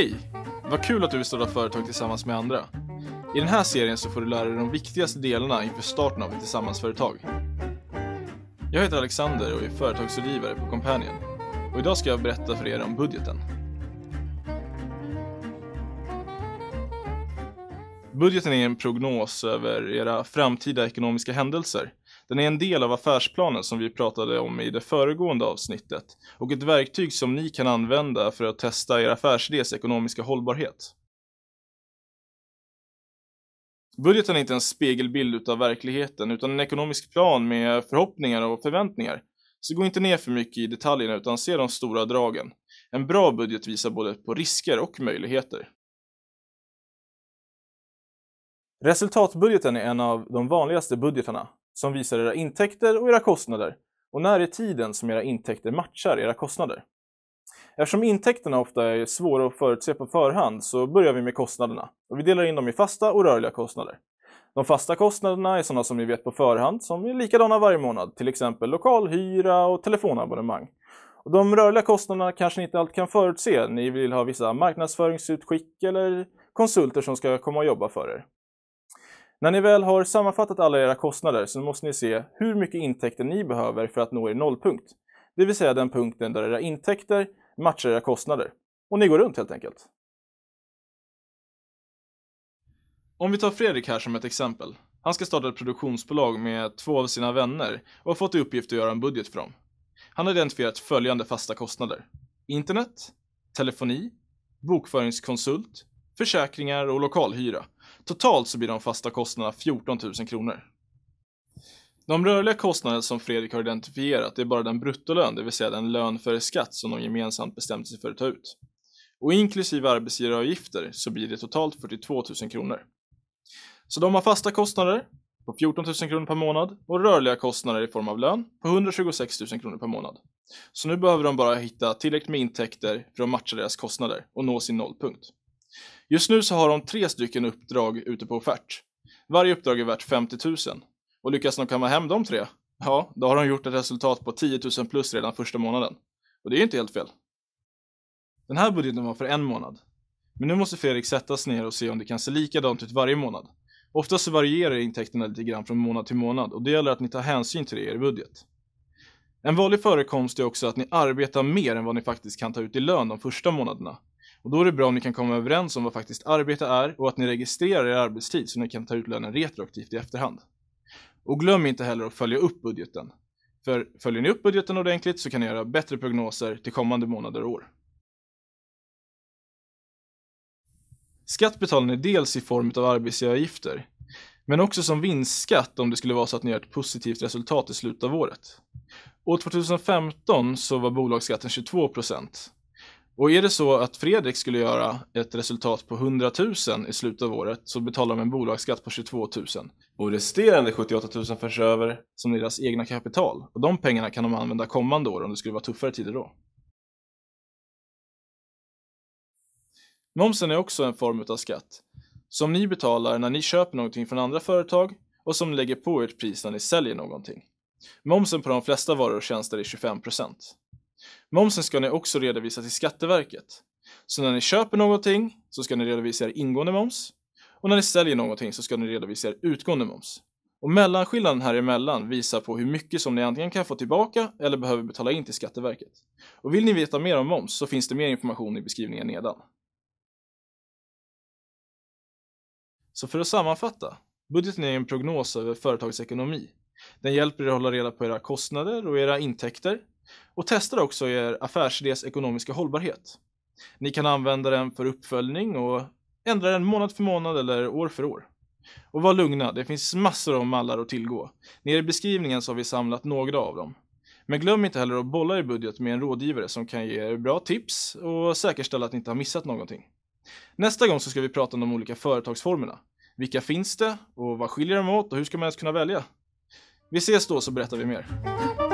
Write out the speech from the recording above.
Hej! Vad kul att du vill starta företag tillsammans med andra. I den här serien så får du lära dig de viktigaste delarna inför starten av ett tillsammansföretag. Jag heter Alexander och är företagsrådgivare på Companion. Och idag ska jag berätta för er om budgeten. Budgeten är en prognos över era framtida ekonomiska händelser den är en del av affärsplanen som vi pratade om i det föregående avsnittet och ett verktyg som ni kan använda för att testa er affärsidés ekonomiska hållbarhet. Budgeten är inte en spegelbild av verkligheten utan en ekonomisk plan med förhoppningar och förväntningar. Så gå inte ner för mycket i detaljerna utan se de stora dragen. En bra budget visar både på risker och möjligheter. Resultatbudgeten är en av de vanligaste budgetarna som visar era intäkter och era kostnader och när är tiden som era intäkter matchar era kostnader. Eftersom intäkterna ofta är svåra att förutse på förhand så börjar vi med kostnaderna och vi delar in dem i fasta och rörliga kostnader. De fasta kostnaderna är sådana som ni vet på förhand som är likadana varje månad, till exempel lokalhyra och telefonabonnemang. Och de rörliga kostnaderna kanske ni inte alltid kan förutse. Ni vill ha vissa marknadsföringsutskick eller konsulter som ska komma och jobba för er. När ni väl har sammanfattat alla era kostnader så måste ni se hur mycket intäkter ni behöver för att nå er nollpunkt. Det vill säga den punkten där era intäkter matchar era kostnader. Och ni går runt helt enkelt. Om vi tar Fredrik här som ett exempel. Han ska starta ett produktionsbolag med två av sina vänner och har fått i uppgift att göra en budget för dem. Han har identifierat följande fasta kostnader. Internet, telefoni, bokföringskonsult, försäkringar och lokalhyra Totalt så blir de fasta kostnaderna 14 000 kronor. De rörliga kostnader som Fredrik har identifierat är bara den bruttolön, det vill säga den lön före skatt som de gemensamt bestämt sig för att ta ut. Och inklusive arbetsgivaravgifter så blir det totalt 42 000 kronor. Så de har fasta kostnader på 14 000 kronor per månad och rörliga kostnader i form av lön på 126 000 kronor per månad. Så nu behöver de bara hitta tillräckligt med intäkter för att matcha deras kostnader och nå sin nollpunkt. Just nu så har de tre stycken uppdrag ute på offert. Varje uppdrag är värt 50 000 och lyckas de kamma hem de tre, ja, då har de gjort ett resultat på 10 000 plus redan första månaden. Och det är ju inte helt fel. Den här budgeten var för en månad. Men nu måste Fredrik sätta sig ner och se om det kan se likadant ut varje månad. Oftast så varierar intäkterna lite grann från månad till månad och det gäller att ni tar hänsyn till det i er budget. En vanlig förekomst är också att ni arbetar mer än vad ni faktiskt kan ta ut i lön de första månaderna och då är det bra om ni kan komma överens om vad faktiskt arbete är och att ni registrerar er arbetstid så ni kan ta ut lönen retroaktivt i efterhand. Och glöm inte heller att följa upp budgeten. För följer ni upp budgeten ordentligt så kan ni göra bättre prognoser till kommande månader och år. Skatt betalar ni dels i form av arbetsgivaravgifter, men också som vinstskatt om det skulle vara så att ni gör ett positivt resultat i slutet av året. År 2015 så var bolagsskatten 22 procent och är det så att Fredrik skulle göra ett resultat på 100 000 i slutet av året så betalar de en bolagsskatt på 22 000. Och resterande 78 000 förs över som deras egna kapital. Och de pengarna kan de använda kommande år om det skulle vara tuffare tider då. Momsen är också en form av skatt som ni betalar när ni köper någonting från andra företag och som lägger på ert pris när ni säljer någonting. Momsen på de flesta varor och tjänster är 25 Momsen ska ni också redovisa till Skatteverket. Så när ni köper någonting så ska ni redovisa er ingående moms och när ni säljer någonting så ska ni redovisa er utgående moms. Och mellanskillnaden här emellan visar på hur mycket som ni antingen kan få tillbaka eller behöver betala in till Skatteverket. Och vill ni veta mer om moms så finns det mer information i beskrivningen nedan. Så för att sammanfatta, budgeten är en prognos över företagets ekonomi. Den hjälper er att hålla reda på era kostnader och era intäkter och testar också er affärsidés ekonomiska hållbarhet. Ni kan använda den för uppföljning och ändra den månad för månad eller år för år. Och var lugna, det finns massor av mallar att tillgå. Nere i beskrivningen så har vi samlat några av dem. Men glöm inte heller att bolla er budget med en rådgivare som kan ge er bra tips och säkerställa att ni inte har missat någonting. Nästa gång så ska vi prata om de olika företagsformerna. Vilka finns det och vad skiljer de åt och hur ska man ens kunna välja? Vi ses då så berättar vi mer.